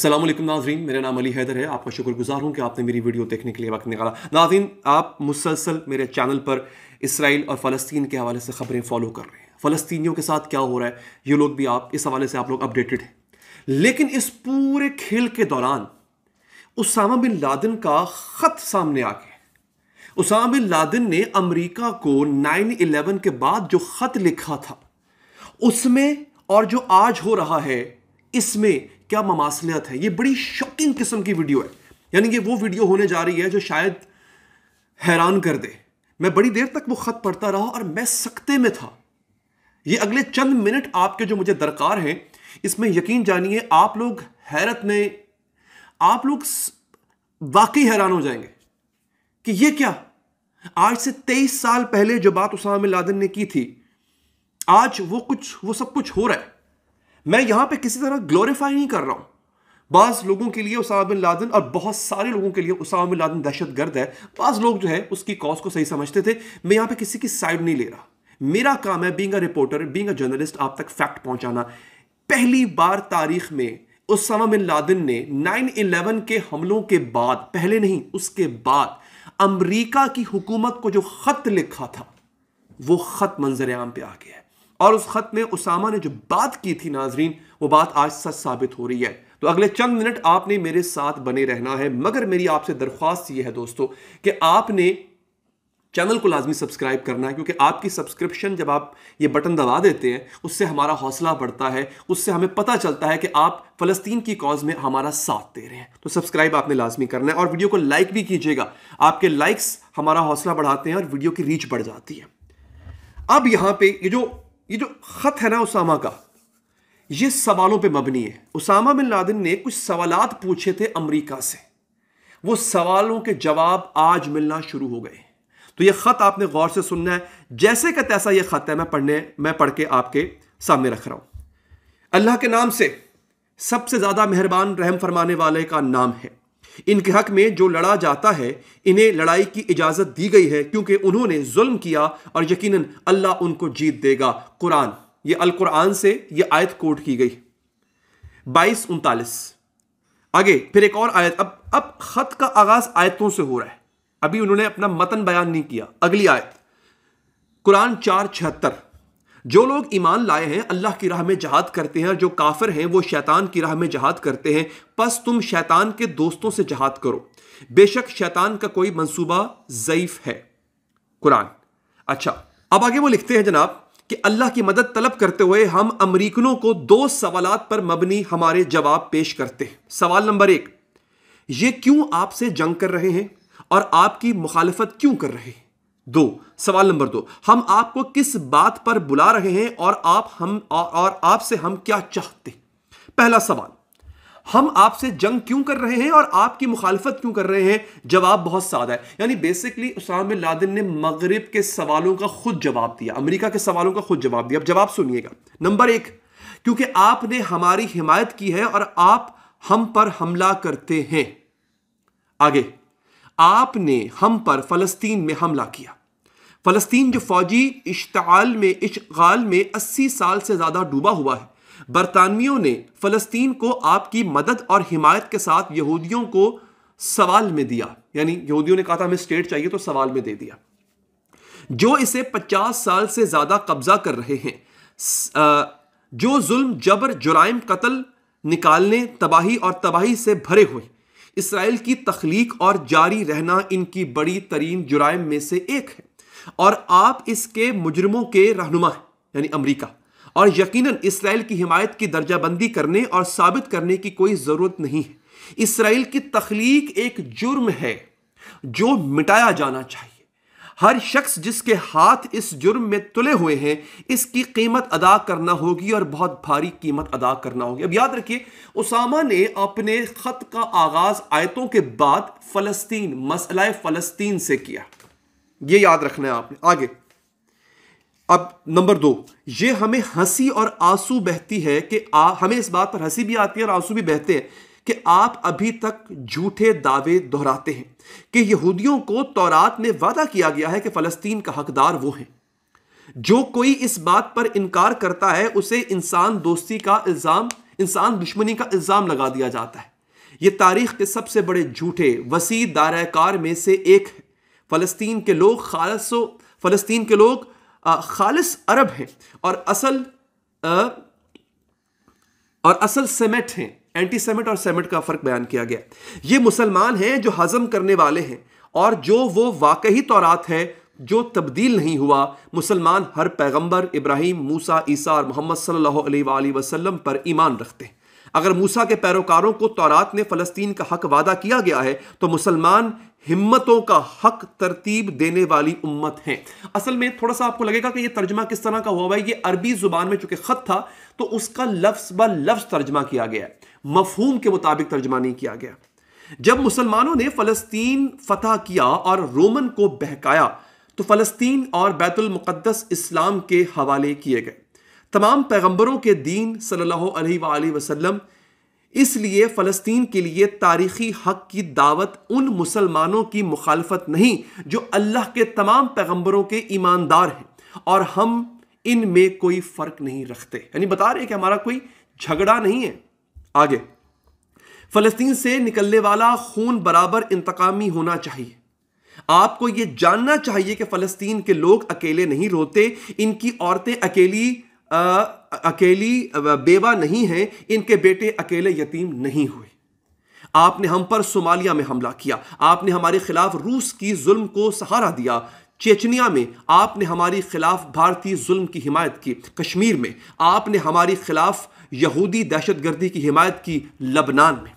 असलम नाजरीन मेरा नाम अली हैदर है आपका शुक्रगुजार हूँ कि आपने मेरी वीडियो देखने के लिए वक्त निकाला नाजीन आप मुसलसल मेरे चैनल पर इसराइल और फ़लस्तीन के हवाले से ख़बरें फॉलो कर रहे हैं फ़लस्तियों के साथ क्या हो रहा है ये लोग भी आप इस हवाले से आप लोग अपडेटेड हैं लेकिन इस पूरे खेल के दौरान उसामा बिन लादिन का ख़त सामने आ गया उसामा बिन लादन ने अमरीका को नाइन एलेवन के बाद जो ख़त लिखा था उसमें और जो आज हो रहा है इसमें क्या ममासलियत है ये बड़ी शॉकिंग किस्म की वीडियो है यानी कि वो वीडियो होने जा रही है जो शायद हैरान कर दे मैं बड़ी देर तक वो ख़त पढ़ता रहा और मैं सख्ते में था ये अगले चंद मिनट आपके जो मुझे दरकार हैं इसमें यकीन जानिए आप लोग हैरत में आप लोग वाकई हैरान हो जाएंगे कि ये क्या आज से तेईस साल पहले जो बात उसामा लादन ने की थी आज वो कुछ वो सब कुछ हो रहा है मैं यहां पे किसी तरह ग्लोरीफाई नहीं कर रहा हूं बाज़ लोगों के लिए उसामा बिन लादन और बहुत सारे लोगों के लिए उसामा बिन लादन दहशत गर्द है बाज़ लोग जो है उसकी कॉज को सही समझते थे मैं यहाँ पे किसी की साइड नहीं ले रहा मेरा काम है being a reporter being a journalist आप तक फैक्ट पहुंचाना पहली बार तारीख में उसामा बिन लादन ने 9/11 के हमलों के बाद पहले नहीं उसके बाद अमरीका की हुकूमत को जो ख़त लिखा था वो ख़त मंजर आम पे आ गया और उस ख़त में उसामा ने जो बात की थी नाजरीन वो बात आज सच साबित हो रही है तो अगले चंद मिनट आपने मेरे साथ बने रहना है मगर मेरी आपसे दरख्वास्त यह है दोस्तों कि आपने चैनल को लाजमी सब्सक्राइब करना है क्योंकि आपकी सब्सक्रिप्शन जब आप ये बटन दबा देते हैं उससे हमारा हौसला बढ़ता है उससे हमें पता चलता है कि आप फ़लस्तीन की कॉज में हमारा साथ दे रहे हैं तो सब्सक्राइब आपने लाजमी करना है और वीडियो को लाइक भी कीजिएगा आपके लाइक्स हमारा हौसला बढ़ाते हैं और वीडियो की रीच बढ़ जाती है अब यहाँ पे ये जो ये जो ख़त है ना उसामा का ये सवालों पे मबनी है उसामा बिन लादिन ने कुछ सवालात पूछे थे अमेरिका से वो सवालों के जवाब आज मिलना शुरू हो गए तो ये ख़त आपने गौर से सुनना है जैसे का तैसा ये ख़त है मैं पढ़ने मैं पढ़ के आपके सामने रख रहा हूँ अल्लाह के नाम से सबसे ज़्यादा मेहरबान रहम फरमाने वाले का नाम है इनके हक में जो लड़ा जाता है इन्हें लड़ाई की इजाज़त दी गई है क्योंकि उन्होंने जुल्म किया और यकीनन अल्लाह उनको जीत देगा कुरान ये अल कुरान से ये आयत कोट की गई बाईस उनतालीस आगे फिर एक और आयत अब अब खत का आगाज आयतों से हो रहा है अभी उन्होंने अपना मतन बयान नहीं किया अगली आयत कुरान चार छिहत्तर जो लोग ईमान लाए हैं अल्लाह की राह में जहाद करते हैं और जो काफिर हैं वो शैतान की राह में जहाद करते हैं बस तुम शैतान के दोस्तों से जहाद करो बेशक शैतान का कोई मंसूबा ज़ैफ है कुरान अच्छा अब आगे वो लिखते हैं जनाब कि अल्लाह की मदद तलब करते हुए हम अमरीकनों को दो सवाल पर मबनी हमारे जवाब पेश करते हैं सवाल नंबर एक ये क्यों आपसे जंग कर रहे हैं और आपकी मुखालफत क्यों कर रहे हैं दो सवाल नंबर दो हम आपको किस बात पर बुला रहे हैं और आप हम और, आपसे हम क्या चाहते पहला सवाल हम आपसे जंग क्यों कर रहे हैं और आपकी मुखालफत क्यों कर रहे हैं जवाब बहुत सादा है यानी बेसिकली उसाम लादिन ने मगरब के सवालों का खुद जवाब दिया अमेरिका के सवालों का खुद जवाब दिया अब जवाब सुनिएगा नंबर एक क्योंकि आपने हमारी हिमायत की है और आप हम पर हमला करते हैं आगे आपने हम पर फ़लस्तीन में हमला किया फ़लस्तीन जो फौजी इश्ताल में इशगाल में अस्सी साल से ज़्यादा डूबा हुआ है बरतानवियों ने फ़लस्तीन को आपकी मदद और हिमायत के साथ यहूदियों को सवाल में दिया यानी यहूदियों ने कहा था हमें स्टेट चाहिए तो सवाल में दे दिया जो इसे 50 साल से ज़्यादा कब्जा कर रहे हैं जो जुल्म जबर जुराइम कत्ल निकालने तबाही और तबाही से भरे हुए इसराइल की तख्लीक और जारी रहना इनकी बड़ी तरीन जुराम में से एक है और आप इसके मुजरमों के रहनुमा हैं यानी अमरीका और यकीनन इसराइल की हिमायत की दर्जाबंदी करने और साबित करने की कोई ज़रूरत नहीं है इसराइल की तख्लीक एक जुर्म है जो मिटाया जाना चाहिए हर शख्स जिसके हाथ इस जुर्म में तुले हुए हैं इसकी कीमत अदा करना होगी और बहुत भारी कीमत अदा करना होगी अब याद रखिए उसामा ने अपने ख़त का आगाज़ आयतों के बाद फ़लस्तीन मसला फ़लस्तीन से किया ये याद रखना है आपने आगे अब नंबर दो ये हमें हंसी और आंसू बहती है कि आ, हमें इस बात पर हंसी भी आती है और आंसू भी बहते हैं कि आप अभी तक झूठे दावे दोहराते हैं कि यहूदियों को तौरात में वादा किया गया है कि फ़लस्तीन का हकदार वो है जो कोई इस बात पर इनकार करता है उसे इंसान दोस्ती का इल्ज़ाम इंसान दुश्मनी का इल्ज़ाम लगा दिया जाता है यह तारीख़ के सबसे बड़े झूठे वसी दायकार में से एक है फ़लस्तीन के लोग खालसो फ़लस्तीन के लोग खालिस अरब हैं और असल आ, और असल सेमेट हैं एंटी सेमिट और सेमिट का फर्क बयान किया गया ये मुसलमान हैं जो हजम करने वाले हैं और जो वो वाकई तौरात है जो तब्दील नहीं हुआ मुसलमान हर पैगंबर इब्राहिम मूसा ईसा और मोहम्मद सल्लल्लाहु अलैहि वसल्लम पर ईमान रखते हैं अगर मूसा के पैरोकारों को तौरात ने फ़लस्तीन का हक वादा किया गया है तो मुसलमान हिम्मतों का हक तरतीब देने वाली उम्मत है असल में थोड़ा सा आपको लगेगा कि ये तर्जमा किस तरह का हुआ है ये अरबी ज़ुबान में चूंकि ख़त था तो उसका लफ्स ब लफ्ज तर्जमा किया गया है मफहूम के मुताबिक तर्जमा नहीं किया गया जब मुसलमानों ने फ़लस्तीन फतह किया और रोमन को बहकाया तो फ़लस्तीन और बैतुलमक़दस इस्लाम के हवाले किए गए तमाम पैगम्बरों के दीन सल वसलम इसलिए फ़लस्तीन के लिए तारीखी हक की दावत उन मुसलमानों की मुखालफत नहीं जो अल्लाह के तमाम पैगम्बरों के ईमानदार हैं और हम इनमें कोई फ़र्क नहीं रखते यानी बता रहे कि हमारा कोई झगड़ा नहीं है आगे फलस्तीन से निकलने वाला खून बराबर इंतकामी होना चाहिए आपको यह जानना चाहिए कि फलस्तीन के लोग अकेले नहीं रोते इनकी औरतें अकेली आ, अकेली बेवा नहीं हैं इनके बेटे अकेले यतीम नहीं हुए आपने हम पर सोमालिया में हमला किया आपने हमारे खिलाफ रूस की जुल्म को सहारा दिया चेचनिया में आपने हमारे खिलाफ भारतीय जुल्म की हिमायत की कश्मीर में आपने हमारे खिलाफ यहूदी दहशतगर्दी की हिमायत की लबनान में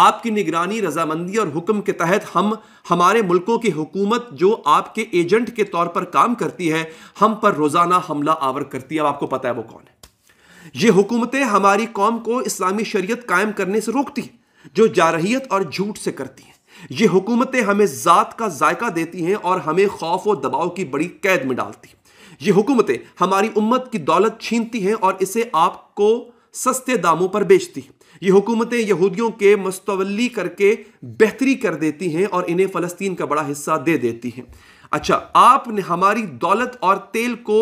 आपकी निगरानी रजामंदी और हुक्म के तहत हम हमारे मुल्कों की हुकूमत जो आपके एजेंट के तौर पर काम करती है हम पर रोज़ाना हमला आवर करती है अब आपको पता है वो कौन है ये हुकूमतें हमारी कौम को इस्लामी शरीयत कायम करने से रोकती हैं जो जारहीत और झूठ से करती हैं ये हुकूमतें हमें ज़ात का जायका देती हैं और हमें खौफ व दबाव की बड़ी कैद में डालती हैं ये हुकूमतें हमारी उम्मत की दौलत छीनती हैं और इसे आपको सस्ते दामों पर बेचती ये हुकूमतें यहूदियों के मुस्तवली करके बेहतरी कर देती हैं और इन्हें फ़लस्तीन का बड़ा हिस्सा दे देती हैं अच्छा आपने हमारी दौलत और तेल को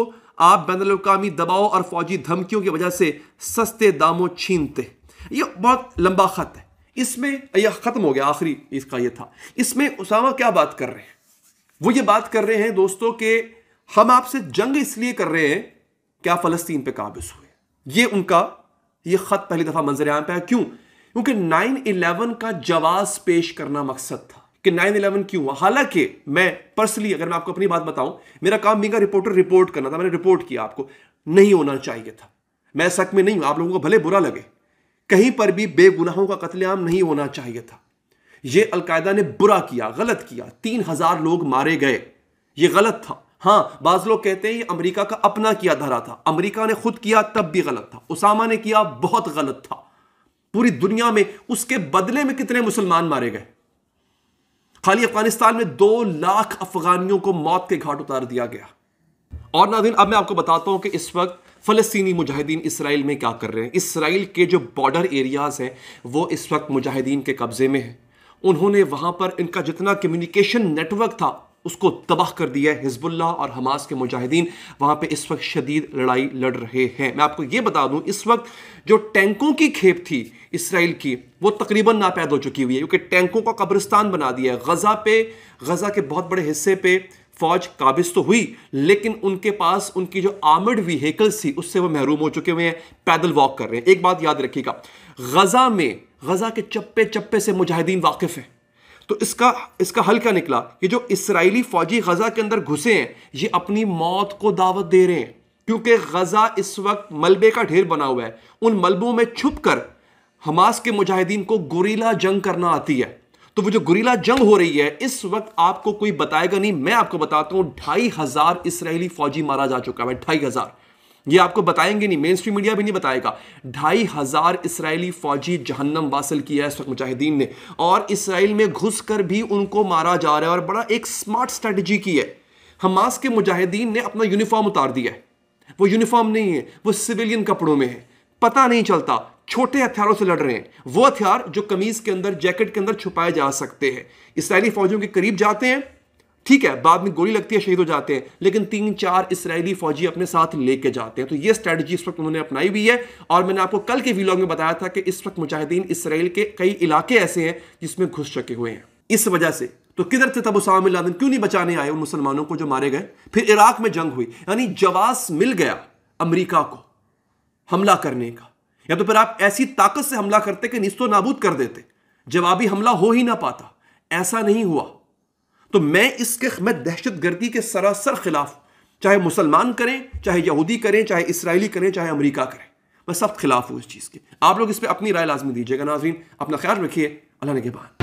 आप बैन अवी दबाव और फौजी धमकियों की वजह से सस्ते दामों छीनते ये बहुत लंबा ख़त है इसमें यह ख़त्म हो गया आखिरी इसका ये था इसमें उसामा क्या बात कर रहे हैं वो ये बात कर रहे हैं दोस्तों के हम आपसे जंग इसलिए कर रहे हैं क्या फ़लस्तीन पे काबिज हुए ये उनका ये ख़त पहली दफ़ा मंजर आम पे आया क्यों क्योंकि नाइन इलेवन का जवाब पेश करना मकसद था कि नाइन इलेवन क्यों हुआ हालांकि मैं पर्सनली अगर मैं आपको अपनी बात बताऊं मेरा काम बींगा रिपोर्टर रिपोर्ट करना था मैंने रिपोर्ट किया आपको नहीं होना चाहिए था मैं शक में नहीं हूं आप लोगों को भले बुरा लगे कहीं पर भी बेगुनाहों का कतलेआम नहीं होना चाहिए था यह अलकायदा ने बुरा किया गलत किया तीन हजार लोग मारे गए यह गलत था हाँ बाज लोग कहते हैं ये अमेरिका का अपना किया धरा था अमेरिका ने खुद किया तब भी गलत था उसामा ने किया बहुत गलत था पूरी दुनिया में उसके बदले में कितने मुसलमान मारे गए खाली अफगानिस्तान में दो लाख अफगानियों को मौत के घाट उतार दिया गया और नादिन अब मैं आपको बताता हूं कि इस वक्त फलस्तीनी मुजाहिदीन इसराइल में क्या कर रहे हैं इसराइल के जो बॉर्डर एरियाज़ हैं वो इस वक्त मुजाहिदीन के कब्ज़े में हैं उन्होंने वहां पर इनका जितना कम्युनिकेशन नेटवर्क था उसको तबाह कर दिया है हिजबुल्ला और हमास के मुजाहिदीन वहाँ पे इस वक्त शदीद लड़ाई लड़ रहे हैं मैं आपको ये बता दूँ इस वक्त जो टैंकों की खेप थी इसराइल की वो तकरीबन नापैद हो चुकी हुई है क्योंकि टैंकों का कब्रिस्तान बना दिया है गज़ा पे गज़ा के बहुत बड़े हिस्से पे फौज काबिज तो हुई लेकिन उनके पास उनकी जो आर्मड व्हीकल्स थी उससे वो महरूम हो चुके हुए हैं पैदल वॉक कर रहे हैं एक बात याद रखिएगा गज़ा में गज़ा के चप्पे चप्पे से मुजाहिदीन वाकिफ़ हैं तो इसका इसका हल क्या निकला कि जो इसराइली फौजी गजा के अंदर घुसे हैं ये अपनी मौत को दावत दे रहे हैं क्योंकि गजा इस वक्त मलबे का ढेर बना हुआ है उन मलबों में छुप कर हमास के मुजाहिदीन को गुरीला जंग करना आती है तो वो जो गुरीला जंग हो रही है इस वक्त आपको कोई बताएगा नहीं मैं आपको बताता हूं ढाई हजार इसराइली फौजी मारा जा चुका है ढाई हजार ये आपको बताएंगे नहीं मेन स्ट्रीम मीडिया भी नहीं बताएगा ढाई हजार इसराइली फौजी जहन्नम वासिल किया है इस वक्त मुजाहिदीन ने और इसराइल में घुस कर भी उनको मारा जा रहा है और बड़ा एक स्मार्ट स्ट्रेटजी की है हमास के मुजाहिदीन ने अपना यूनिफॉर्म उतार दिया है वो यूनिफॉर्म नहीं है वो सिविलियन कपड़ों में है पता नहीं चलता छोटे हथियारों से लड़ रहे हैं वो हथियार जो कमीज के अंदर जैकेट के अंदर छुपाए जा सकते हैं इसराइली फौजियों के करीब जाते हैं ठीक है बाद में गोली लगती है शहीद हो जाते हैं लेकिन तीन चार इसराइली फौजी अपने साथ लेके जाते हैं तो ये स्ट्रेटजी इस वक्त उन्होंने अपनाई हुई है और मैंने आपको कल के वीलॉग में बताया था कि इस वक्त मुजाहिदीन इसराइल के कई इलाके ऐसे हैं जिसमें घुस चुके हुए हैं इस वजह से तो किधर थे तब उसाम लादन क्यों नहीं बचाने आए उन मुसलमानों को जो मारे गए फिर इराक में जंग हुई यानी जवास मिल गया अमरीका को हमला करने का या तो फिर आप ऐसी ताकत से हमला करते कि निस्तो नाबूद कर देते जवाबी हमला हो ही ना पाता ऐसा नहीं हुआ तो मैं इसके मैं दहशत गर्दी के सरासर खिलाफ चाहे मुसलमान करें चाहे यहूदी करें चाहे इसराइली करें चाहे अमरीका करें मैं सख्त खिलाफ हूँ इस चीज़ के आप लोग इस पर अपनी राय लाजमी दीजिएगा नाजरीन अपना ख्याल रखिए अल्लाह के बाद